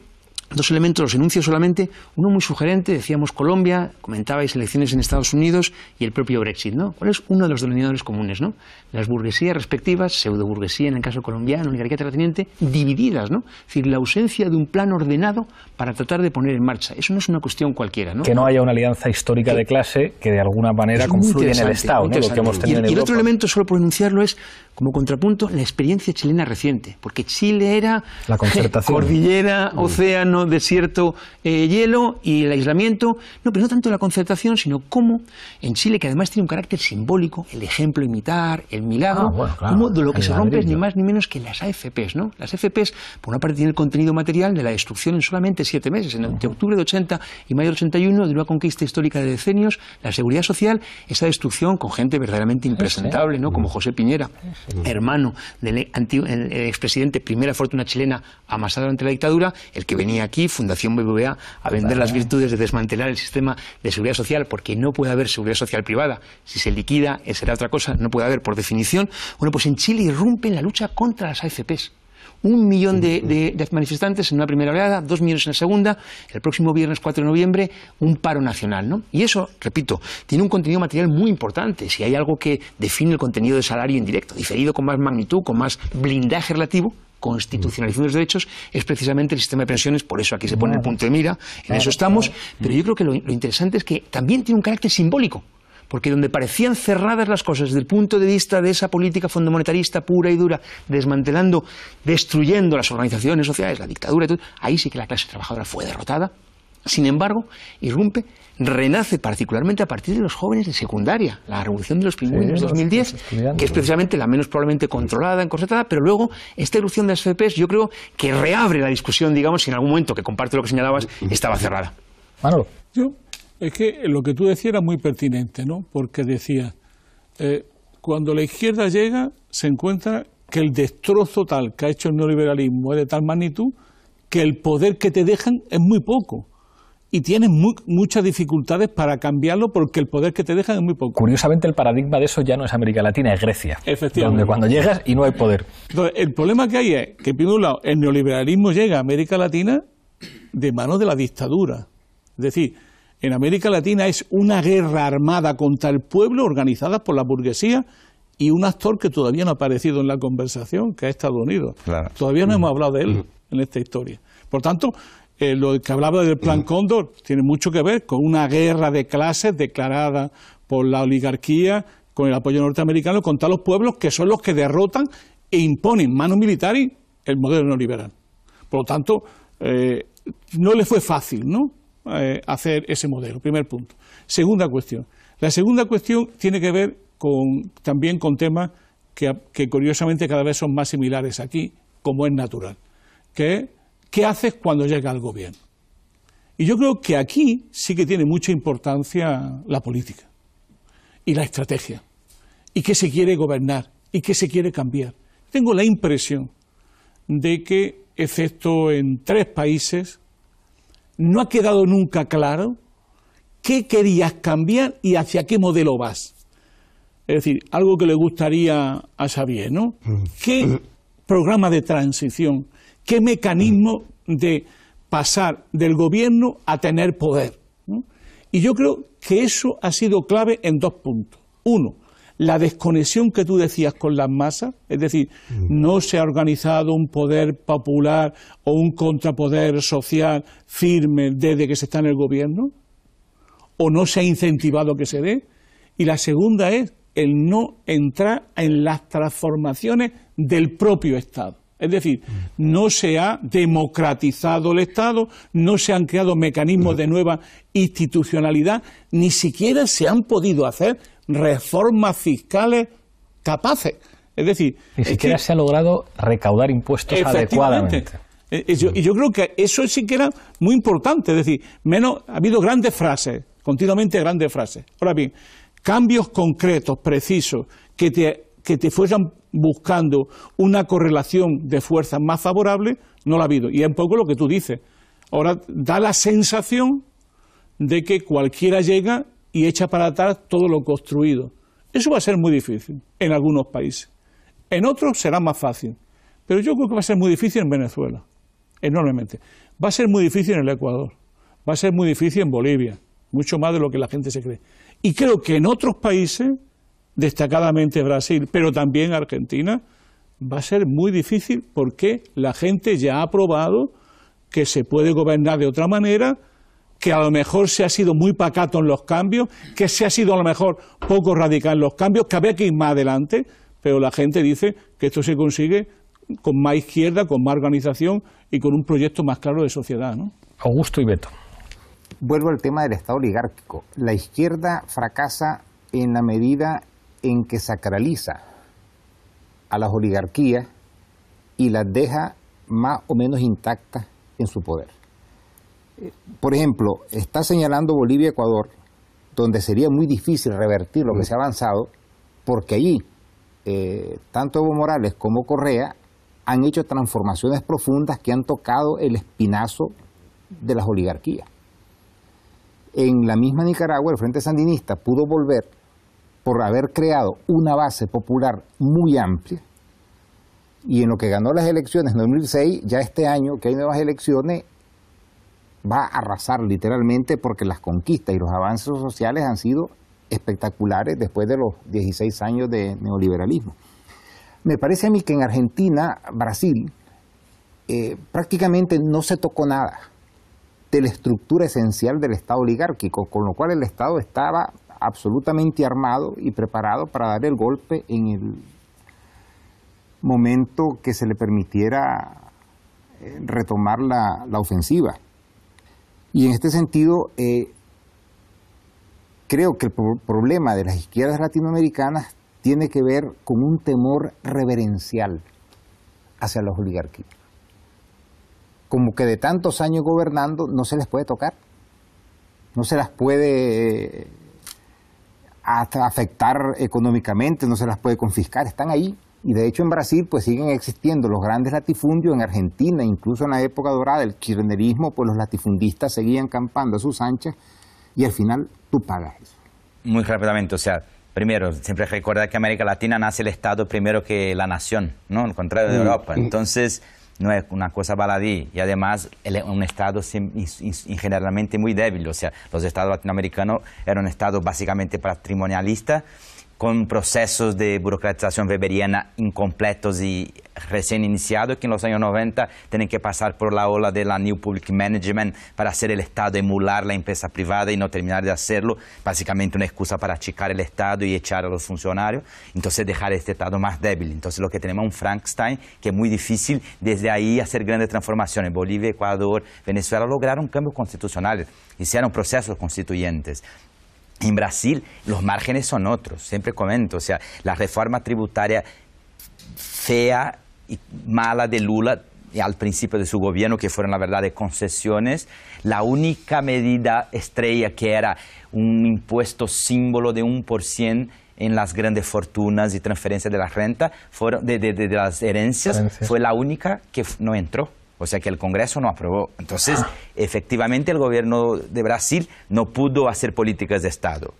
dos elementos los enuncio solamente, uno muy sugerente, decíamos Colombia, comentabais elecciones en Estados Unidos y el propio Brexit, ¿no? ¿Cuál es uno de los denominadores comunes, ¿no? Las burguesías respectivas, pseudo-burguesía en el caso colombiano, oligarquía terrateniente, divididas, ¿no? Es decir, la ausencia de un plan ordenado para tratar de poner en marcha. Eso no es una cuestión cualquiera, ¿no? Que no haya una alianza histórica de clase que de alguna manera confluye en el Estado, ¿no? que hemos tenido y, y el otro elemento, solo por enunciarlo, es como contrapunto, la experiencia chilena reciente, porque Chile era cordillera, mm. océano, desierto, eh, hielo y el aislamiento. No, pero no tanto la concertación, sino cómo en Chile, que además tiene un carácter simbólico, el ejemplo imitar, el milagro, ah, cómo de lo que se rompe es ni más ni menos que las AFPs. ¿no? Las AFPs, por una parte, tienen el contenido material de la destrucción en solamente siete meses, entre octubre de 80 y mayo de 81, de una conquista histórica de decenios, la seguridad social, esa destrucción con gente verdaderamente impresentable, ¿no? como mm. José Piñera hermano del antiguo, expresidente primera fortuna chilena amasado durante la dictadura, el que venía aquí, Fundación BBVA, a vender las virtudes de desmantelar el sistema de seguridad social, porque no puede haber seguridad social privada. Si se liquida, eh, será otra cosa, no puede haber por definición. Bueno, pues en Chile irrumpe la lucha contra las AFPs un millón de, manifestantes en una primera oleada, dos millones en la segunda, el próximo viernes 4 de noviembre un paro nacional. ¿no? Y eso, repito, tiene un contenido material muy importante. Si hay algo que define el contenido de salario indirecto, diferido con más magnitud, con más blindaje relativo, constitucionalización de los derechos es precisamente el sistema de pensiones, por eso aquí se pone el punto de mira, en eso estamos, pero yo creo que lo interesante es que también tiene un carácter simbólico. Porque donde parecían cerradas las cosas desde el punto de vista de esa política monetarista pura y dura, desmantelando, destruyendo las organizaciones sociales, la dictadura y todo, ahí sí que la clase trabajadora fue derrotada. Sin embargo, irrumpe, renace particularmente a partir de los jóvenes de secundaria, la revolución de los pingüinos de 2010, que es precisamente la menos probablemente controlada, encorsetada, pero luego esta erupción de las FPs yo creo que reabre la discusión, digamos, si en algún momento, que comparto lo que señalabas, estaba cerrada. Manolo. Yo es que lo que tú decías era muy pertinente, ¿no? Porque decía, eh, cuando la izquierda llega, se encuentra que el destrozo tal que ha hecho el neoliberalismo es de tal magnitud que el poder que te dejan es muy poco. Y tienes muchas dificultades para cambiarlo porque el poder que te dejan es muy poco. Curiosamente, el paradigma de eso ya no es América Latina, es Grecia. Donde cuando llegas y no hay poder. Entonces, el problema que hay es que, por un lado, el neoliberalismo llega a América Latina de manos de la dictadura. Es decir, en América Latina es una guerra armada contra el pueblo organizada por la burguesía y un actor que todavía no ha aparecido en la conversación, que es Estados Unidos. Todavía no hemos mm. hablado de él mm. en esta historia. Por tanto, eh, lo que hablaba del Plan mm. Cóndor tiene mucho que ver con una guerra de clases declarada por la oligarquía, con el apoyo norteamericano, contra los pueblos que son los que derrotan e imponen manos militares el modelo neoliberal. Por lo tanto, eh, no le fue fácil, ¿no? Eh, hacer ese modelo, primer punto. Segunda cuestión. La segunda cuestión tiene que ver con, también con temas que, curiosamente cada vez son más similares aquí, como es natural, que qué haces cuando llega algo gobierno? Y yo creo que aquí sí que tiene mucha importancia la política y la estrategia, y qué se quiere gobernar, y qué se quiere cambiar. Tengo la impresión de que, excepto en tres países, no ha quedado nunca claro qué querías cambiar y hacia qué modelo vas. Es decir, algo que le gustaría a Xavier, ¿no? Mm. ¿Qué programa de transición, qué mecanismo de pasar del gobierno a tener poder? Y yo creo que eso ha sido clave en dos puntos. Uno, la desconexión que tú decías con las masas, es decir, mm. no se ha organizado un poder popular o un contrapoder social firme desde que se está en el gobierno, o no se ha incentivado que se dé, y la segunda es el no entrar en las transformaciones del propio Estado. Es decir, mm. no se ha democratizado el Estado, no se han creado mecanismos de nueva institucionalidad, ni siquiera se han podido hacer reformas fiscales capaces. Es decir, ni siquiera se ha logrado recaudar impuestos adecuadamente. Eh, eh, y yo, creo que eso sí que era muy importante. Es decir, menos ha habido grandes frases, continuamente grandes frases. Ahora bien, cambios concretos, precisos, que te, que te fueran buscando una correlación de fuerzas más favorable, no la ha habido. Y es un poco lo que tú dices. Ahora da la sensación de que cualquiera llega y echa para atrás todo lo construido. Eso va a ser muy difícil en algunos países. En otros será más fácil. Pero yo creo que va a ser muy difícil en Venezuela, enormemente. Va a ser muy difícil en el Ecuador. Va a ser muy difícil en Bolivia, mucho más de lo que la gente se cree. Y creo que en otros países, destacadamente Brasil, pero también Argentina, va a ser muy difícil porque la gente ya ha probado que se puede gobernar de otra manera que a lo mejor se ha sido muy pacato en los cambios, que se ha sido a lo mejor poco radical en los cambios, que había que ir más adelante, pero la gente dice que esto se consigue con más izquierda, con más organización y con un proyecto más claro de sociedad. ¿no? Augusto y Beto. Vuelvo al tema del Estado oligárquico. La izquierda fracasa en la medida en que sacraliza a las oligarquías y las deja más o menos intactas en su poder por ejemplo, está señalando Bolivia-Ecuador, donde sería muy difícil revertir lo que mm. se ha avanzado, porque allí eh, tanto Evo Morales como Correa han hecho transformaciones profundas que han tocado el espinazo de las oligarquías. En la misma Nicaragua, el Frente Sandinista pudo volver por haber creado una base popular muy amplia, y en lo que ganó las elecciones en 2006, ya este año que hay nuevas elecciones, va a arrasar literalmente porque las conquistas y los avances sociales han sido espectaculares después de los 16 años de neoliberalismo. Me parece a mí que en Argentina, Brasil, eh, prácticamente no se tocó nada de la estructura esencial del Estado oligárquico, con lo cual el Estado estaba absolutamente armado y preparado para dar el golpe en el momento que se le permitiera eh, retomar la ofensiva. Y en este sentido, eh, creo que el problema de las izquierdas latinoamericanas tiene que ver con un temor reverencial hacia las oligarquías. Como que de tantos años gobernando no se les puede tocar, no se las puede eh, afectar económicamente, no se las puede confiscar, están ahí. Y de hecho en Brasil pues siguen existiendo los grandes latifundios, en Argentina, incluso en la época dorada del kirchnerismo, pues los latifundistas seguían campando a sus anchas y al final tú pagas eso. Muy rápidamente, o sea, primero, siempre recuerda que América Latina nace el Estado primero que la nación, ¿no? Al contrario de Europa. Entonces no es una cosa baladí y además es un Estado generalmente muy débil, o sea, los Estados latinoamericanos eran un Estado básicamente patrimonialista con procesos de burocratización weberiana incompletos y recién iniciados que en los años 90 tienen que pasar por la ola de la New Public Management para hacer el Estado emular la empresa privada y no terminar de hacerlo, básicamente una excusa para achicar el Estado y echar a los funcionarios, entonces dejar este Estado más débil. Entonces lo que tenemos es un Frankenstein que es muy difícil desde ahí hacer grandes transformaciones. Bolivia, Ecuador, Venezuela lograron cambios constitucionales, hicieron procesos constituyentes, en Brasil los márgenes son otros, siempre comento, o sea, la reforma tributaria fea y mala de Lula al principio de su gobierno, que fueron la verdad de concesiones, la única medida estrella que era un impuesto símbolo de un por cien en las grandes fortunas y transferencias de la renta, fueron, de, las herencias, fue la única que no entró. O sea que el Congreso no aprobó. Entonces, efectivamente, el gobierno de Brasil no pudo hacer políticas de Estado.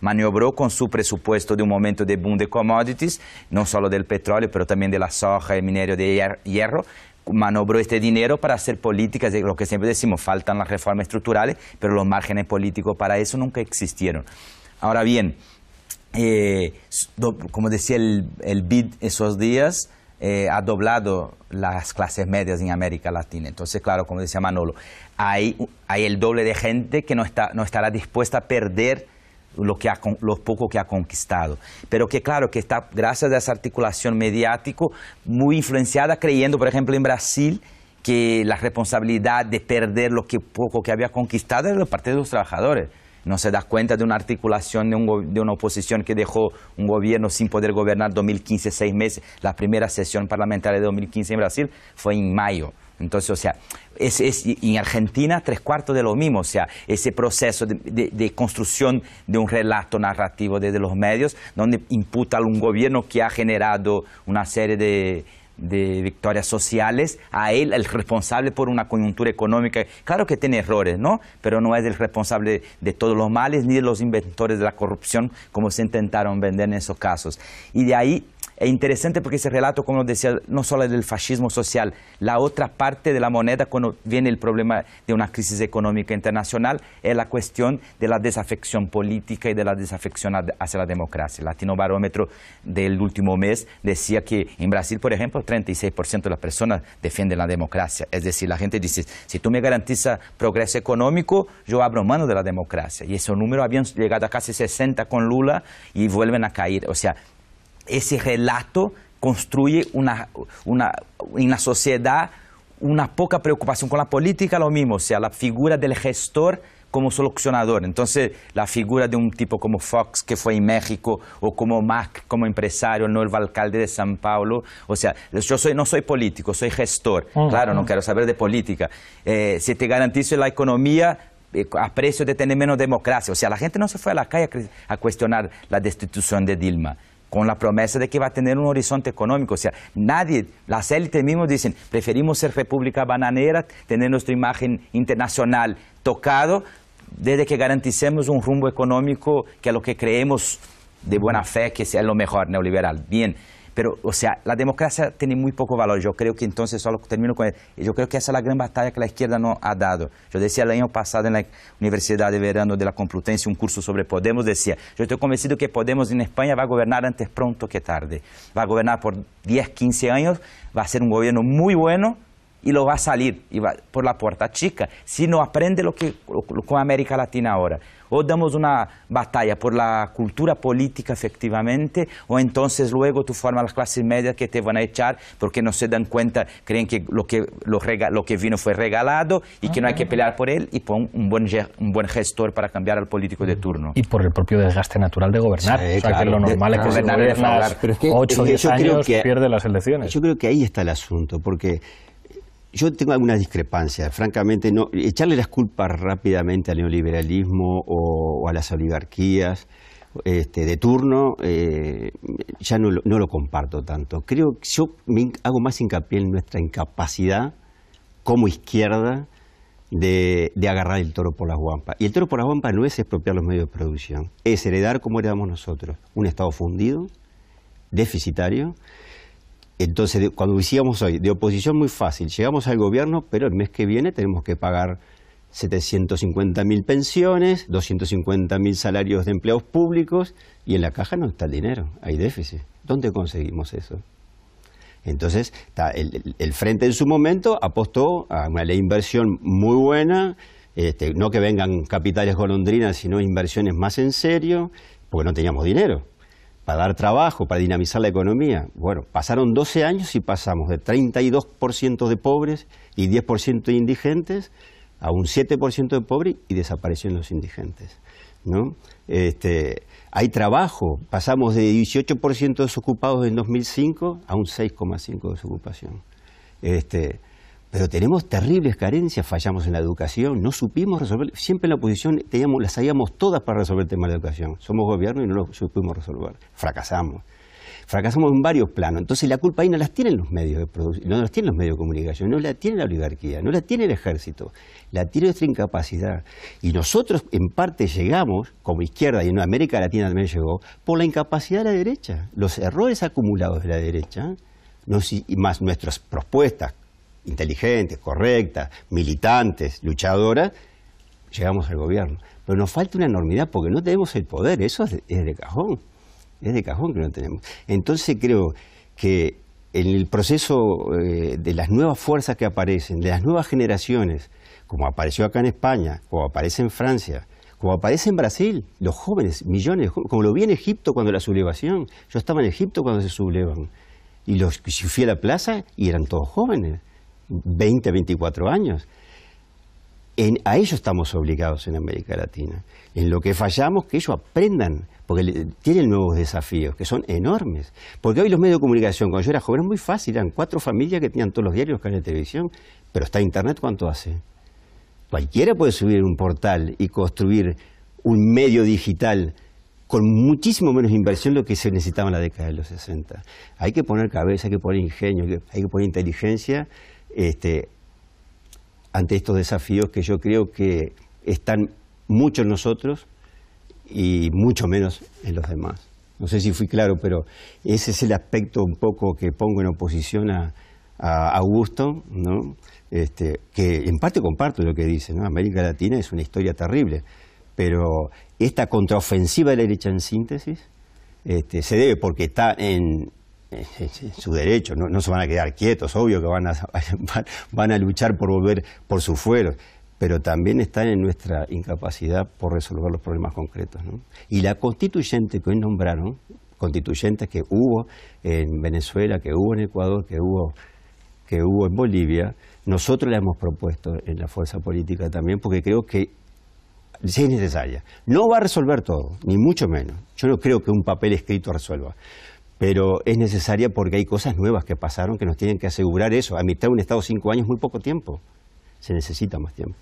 Maniobró con su presupuesto de un momento de boom de commodities, no solo del petróleo, pero también de la soja, y minero de hierro. Manobró este dinero para hacer políticas, de lo que siempre decimos, faltan las reformas estructurales, pero los márgenes políticos para eso nunca existieron. Ahora bien, eh, como decía el, el BID esos días, eh, ha doblado las clases medias en América Latina. Entonces, claro, como decía Manolo, hay, hay el doble de gente que no, está, no estará dispuesta a perder lo, que lo poco que ha conquistado. Pero que claro, que está, gracias a esa articulación mediática, muy influenciada, creyendo, por ejemplo, en Brasil, que la responsabilidad de perder lo que poco que había conquistado es de parte de los trabajadores no se da cuenta de una articulación de, una oposición que dejó un gobierno sin poder gobernar 2015, seis meses. La primera sesión parlamentaria de 2015 en Brasil fue en mayo. Entonces, o sea, es, en Argentina tres cuartos de lo mismo, o sea, ese proceso de, construcción de un relato narrativo desde los medios, donde imputa a un gobierno que ha generado una serie de, de victorias sociales, a él el responsable por una coyuntura económica. Claro que tiene errores, ¿no? Pero no es el responsable de todos los males ni de los inventores de la corrupción como se intentaron vender en esos casos. Y de ahí es interesante porque ese relato, como decía, no solo del fascismo social, la otra parte de la moneda cuando viene el problema de una crisis económica internacional es la cuestión de la desafección política y de la desafección hacia la democracia. El Latino Barómetro del último mes decía que en Brasil, por ejemplo, 36% de las personas defienden la democracia. Es decir, la gente dice, si tú me garantizas progreso económico, yo abro mano de la democracia. Y ese número habían llegado a casi 60 con Lula y vuelven a caer. O sea, ese relato construye una, una, sociedad una poca preocupación con la política, lo mismo, o sea, la figura del gestor como solucionador. Entonces, la figura de un tipo como Fox, que fue en México, o como Mac, como empresario, no el alcalde de San Paulo. O sea, yo no soy político, soy gestor. Oh, claro, no quiero saber de política. Eh, si te garantizo la economía, eh, a precio de tener menos democracia. O sea, la gente no se fue a la calle a cuestionar la destitución de Dilma con la promesa de que va a tener un horizonte económico. O sea, nadie, las élites mismos dicen, preferimos ser república bananera, tener nuestra imagen internacional tocado, desde que garanticemos un rumbo económico que a lo que creemos de buena fe que sea lo mejor neoliberal. Bien, pero, o sea, la democracia tiene muy poco valor. Yo creo que entonces, solo termino con eso, yo creo que esa es la gran batalla que la izquierda no ha dado. Yo decía el año pasado en la Universidad de Verano de la Complutense, un curso sobre Podemos, decía, yo estoy convencido que Podemos en España va a gobernar antes pronto que tarde. Va a gobernar por 10, 15 años, va a ser un gobierno muy bueno, y lo va a salir y va por la puerta chica si no aprende lo que con América Latina ahora o damos una batalla por la cultura política efectivamente, o entonces luego tú formas las clases medias que te van a echar porque no se dan cuenta, creen que lo que, que vino fue regalado y que no hay que pelear por él y pon un buen, un buen gestor para cambiar al político de turno. Y por el propio desgaste natural de gobernar. o sea, que lo normal es que gobernar, Pero es que, 8 años pierde las elecciones. Yo creo que ahí está el asunto, porque yo tengo algunas discrepancias, francamente, no, echarle las culpas rápidamente al neoliberalismo o, a las oligarquías este, de turno, eh, ya no, lo comparto tanto. Creo que yo hago más hincapié en nuestra incapacidad como izquierda de, de, agarrar el toro por las guampas. Y el toro por las guampas no es expropiar los medios de producción, es heredar como heredamos nosotros, un Estado fundido, deficitario, entonces, cuando decíamos hoy, de oposición muy fácil, llegamos al gobierno, pero el mes que viene tenemos que pagar mil pensiones, mil salarios de empleados públicos, y en la caja no está el dinero, hay déficit. ¿Dónde conseguimos eso? Entonces, el, Frente en su momento apostó a una ley de inversión muy buena, este, no que vengan capitales golondrinas, sino inversiones más en serio, porque no teníamos dinero para dar trabajo, para dinamizar la economía. Bueno, pasaron 12 años y pasamos de 32% de pobres y 10% de indigentes a un 7% de pobres y desaparecieron los indigentes. ¿no? Este, hay trabajo, pasamos de 18% de desocupados en 2005 a un 6,5% de desocupación. Este, pero tenemos terribles carencias, fallamos en la educación, no supimos resolver, siempre en la oposición teníamos, las sabíamos todas para resolver el tema de la educación, somos gobierno y no lo supimos resolver, fracasamos. Fracasamos en varios planos, entonces la culpa ahí no las tienen los medios de no las tienen los medios de comunicación, no la tiene la oligarquía, no la tiene el ejército, la tiene nuestra incapacidad. Y nosotros en parte llegamos, como izquierda y en América Latina también llegó, por la incapacidad de la derecha, los errores acumulados de la derecha, y más nuestras propuestas inteligentes, correctas, militantes, luchadoras, llegamos al gobierno. Pero nos falta una enormidad porque no tenemos el poder, eso es de, cajón, es de cajón que no tenemos. Entonces creo que en el proceso eh, de las nuevas fuerzas que aparecen, de las nuevas generaciones, como apareció acá en España, como aparece en Francia, como aparece en Brasil, los jóvenes, millones como lo vi en Egipto cuando la sublevación, yo estaba en Egipto cuando se sublevan, y los fui a la plaza y eran todos jóvenes. 20, 24 años. a ellos estamos obligados en América Latina. En lo que fallamos, que ellos aprendan, porque tienen nuevos desafíos, que son enormes. Porque hoy los medios de comunicación, cuando yo era joven, era muy fácil, eran cuatro familias que tenían todos los diarios, canales de televisión, pero está Internet, ¿cuánto hace? Cualquiera puede subir un portal y construir un medio digital con muchísimo menos inversión de lo que se necesitaba en la década de los 60. Hay que poner cabeza, hay que poner ingenio, hay que poner inteligencia este, ante estos desafíos que yo creo que están mucho en nosotros y mucho menos en los demás. No sé si fui claro, pero ese es el aspecto un poco que pongo en oposición a, Augusto, ¿no? Este, que en parte comparto lo que dice, ¿no? América Latina es una historia terrible, pero esta contraofensiva de la derecha en síntesis este, se debe porque está en, su derecho, no, se van a quedar quietos, obvio que van a, luchar por volver por su fuero, pero también están en nuestra incapacidad por resolver los problemas concretos. Y la constituyente que hoy nombraron, constituyentes que hubo en Venezuela, que hubo en Ecuador, que hubo, que hubo en Bolivia, nosotros la hemos propuesto en la fuerza política también, porque creo que es necesaria. No va a resolver todo, ni mucho menos. Yo no creo que un papel escrito resuelva pero es necesaria porque hay cosas nuevas que pasaron que nos tienen que asegurar eso. A mitad de un Estado cinco años muy poco tiempo. Se necesita más tiempo.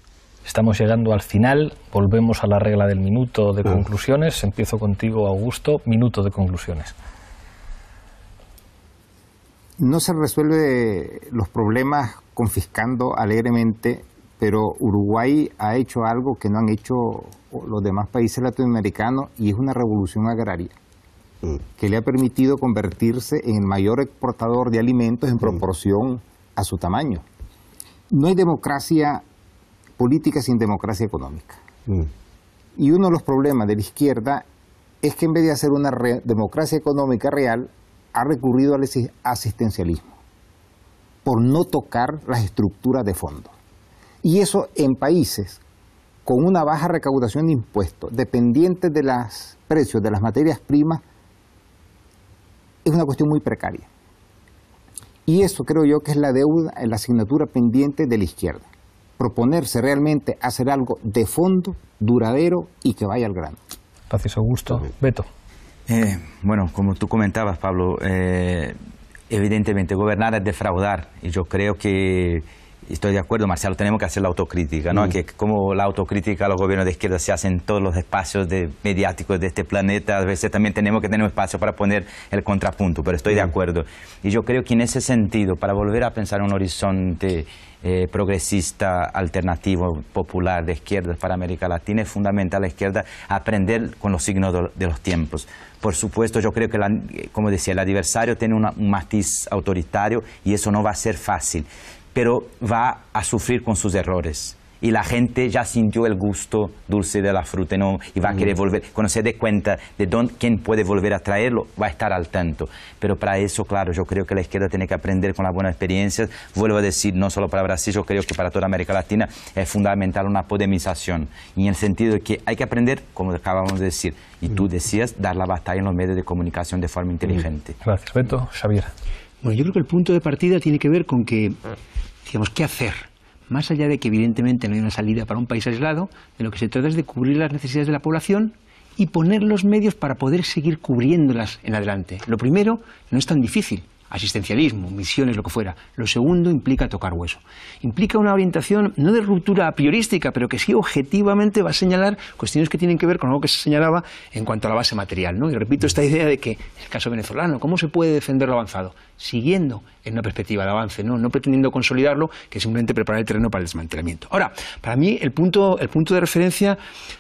Estamos llegando al final, volvemos a la regla del minuto de ah. conclusiones. Empiezo contigo, Augusto. Minuto de conclusiones. No se resuelve los problemas confiscando alegremente, pero Uruguay ha hecho algo que no han hecho los demás países latinoamericanos y es una revolución agraria. Mm. que le ha permitido convertirse en el mayor exportador de alimentos en mm. proporción a su tamaño. No hay democracia política sin democracia económica. Mm. Y uno de los problemas de la izquierda es que en vez de hacer una democracia económica real, ha recurrido al asistencialismo, por no tocar las estructuras de fondo. Y eso en países con una baja recaudación de impuestos, dependientes de los precios de las materias primas, es una cuestión muy precaria. Y eso creo yo que es la deuda, la asignatura pendiente de la izquierda. Proponerse realmente hacer algo de fondo, duradero y que vaya al grano. Gracias, Augusto. Beto. Eh, bueno, como tú comentabas, Pablo, eh, evidentemente gobernar es defraudar. Y yo creo que estoy de acuerdo, Marcelo, tenemos que hacer la autocrítica, ¿no? Mm. Que como la autocrítica a los gobiernos de izquierda se hace en todos los espacios mediáticos de este planeta, a veces también tenemos que tener un espacio para poner el contrapunto, pero estoy de mm. acuerdo. Y yo creo que en ese sentido, para volver a pensar en un horizonte eh, progresista, alternativo, popular, de izquierda para América Latina, es fundamental a la izquierda aprender con los signos de, los tiempos. Por supuesto, yo creo que, la, como decía, el adversario tiene un matiz autoritario y eso no va a ser fácil pero va a sufrir con sus errores. Y la gente ya sintió el gusto dulce de la fruta ¿no? y va a querer mm. volver. Cuando se dé cuenta de quién puede volver a traerlo, va a estar al tanto. Pero para eso, claro, yo creo que la izquierda tiene que aprender con las buenas experiencias. Vuelvo a decir, no solo para Brasil, yo creo que para toda América Latina es fundamental una podemización. en el sentido de que hay que aprender, como acabamos de decir, y tú mm. decías, dar la batalla en los medios de comunicación de forma mm. inteligente. Gracias, Beto. Xavier. Bueno, yo creo que el punto de partida tiene que ver con que, digamos, ¿qué hacer? Más allá de que evidentemente no hay una salida para un país aislado, de lo que se trata es de cubrir las necesidades de la población y poner los medios para poder seguir cubriéndolas en adelante. Lo primero no es tan difícil, asistencialismo, misiones, lo que fuera. Lo segundo implica tocar hueso. Implica una orientación no de ruptura a priorística, pero que sí objetivamente va a señalar cuestiones que tienen que ver con algo que se señalaba en cuanto a la base material. ¿no? Y repito esta idea de que, en el caso venezolano, ¿cómo se puede defender lo avanzado? siguiendo en una perspectiva de avance, no, pretendiendo consolidarlo, que simplemente preparar el terreno para el desmantelamiento. Ahora, para mí el punto, de referencia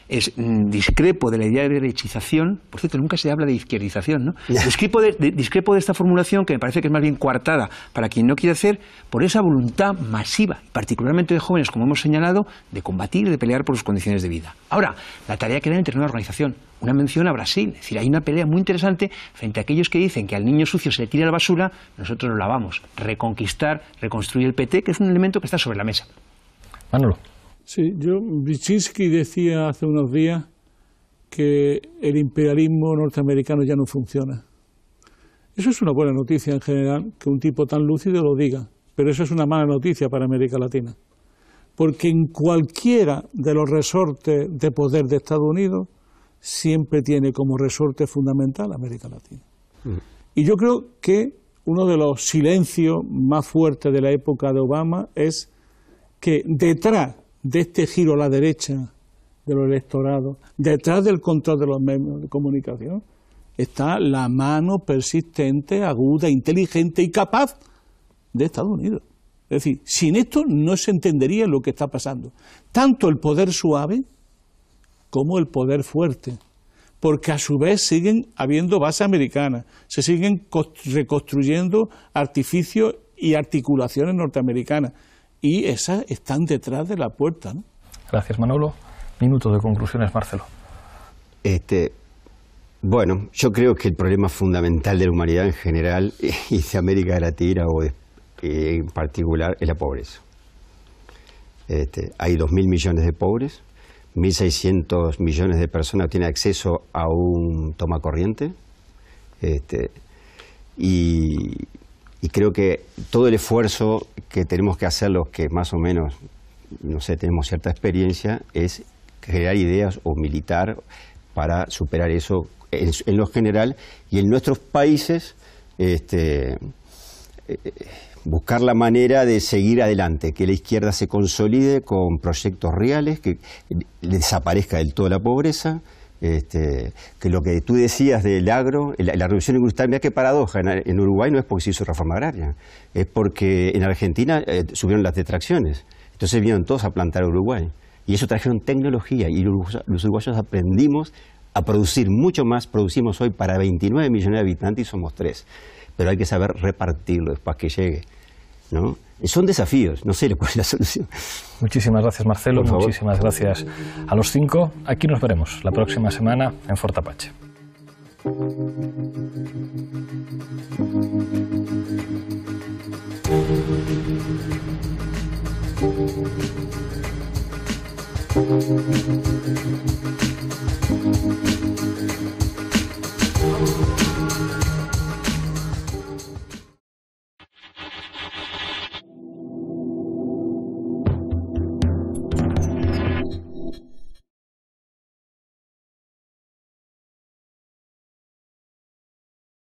es mm, discrepo de la idea de derechización, por cierto, nunca se habla de izquierdización, ¿no? Discrepo, de, discrepo de esta formulación que me parece que es más bien coartada para quien no quiere hacer, por esa voluntad masiva, particularmente de jóvenes, como hemos señalado, de combatir, y de pelear por sus condiciones de vida. Ahora, la tarea que en el de organización una mención a Brasil. Es decir, hay una pelea muy interesante frente a aquellos que dicen que al niño sucio se le tira la basura, nosotros lo lavamos. Reconquistar, reconstruir el PT, que es un elemento que está sobre la mesa. Manolo. Sí, yo, Brzezinski decía hace unos días que el imperialismo norteamericano ya no funciona. Eso es una buena noticia en general, que un tipo tan lúcido lo diga, pero eso es una mala noticia para América Latina. Porque en cualquiera de los resortes de poder de Estados Unidos, siempre tiene como resorte fundamental América Latina. Mm. Y yo creo que uno de los silencios más fuertes de la época de Obama es que detrás de este giro a la derecha de los electorados, detrás del control de los medios de comunicación, está la mano persistente, aguda, inteligente y capaz de Estados Unidos. Es decir, sin esto no se entendería lo que está pasando. Tanto el poder suave, como el poder fuerte, porque a su vez siguen habiendo base americana, se siguen reconstruyendo artificios y articulaciones norteamericanas, y esas están detrás de la puerta. Gracias, Manolo. Minuto de conclusiones, Marcelo. Este, bueno, yo creo que el problema fundamental de la humanidad en general y de América Latina o eh, en particular es la pobreza. Este, hay dos mil millones de pobres, 1.600 millones de personas tienen acceso a un toma corriente. Este, y, creo que todo el esfuerzo que tenemos que hacer los que más o menos, no sé, tenemos cierta experiencia, es crear ideas o militar para superar eso en, lo general y en nuestros países. Este, eh, buscar la manera de seguir adelante, que la izquierda se consolide con proyectos reales, que desaparezca del todo la pobreza. Este, que lo que tú decías del agro, la, revolución industrial, mira qué paradoja, en, Uruguay no es porque se hizo reforma agraria, es porque en Argentina eh, subieron las detracciones, entonces vinieron todos a plantar a Uruguay, y eso trajeron tecnología, y los uruguayos aprendimos a producir mucho más, producimos hoy para 29 millones de habitantes y somos tres pero hay que saber repartirlo para que llegue. ¿no? Son desafíos, no sé cuál es la solución. Muchísimas gracias Marcelo, muchísimas gracias a los cinco. Aquí nos veremos la próxima semana en Fortapache.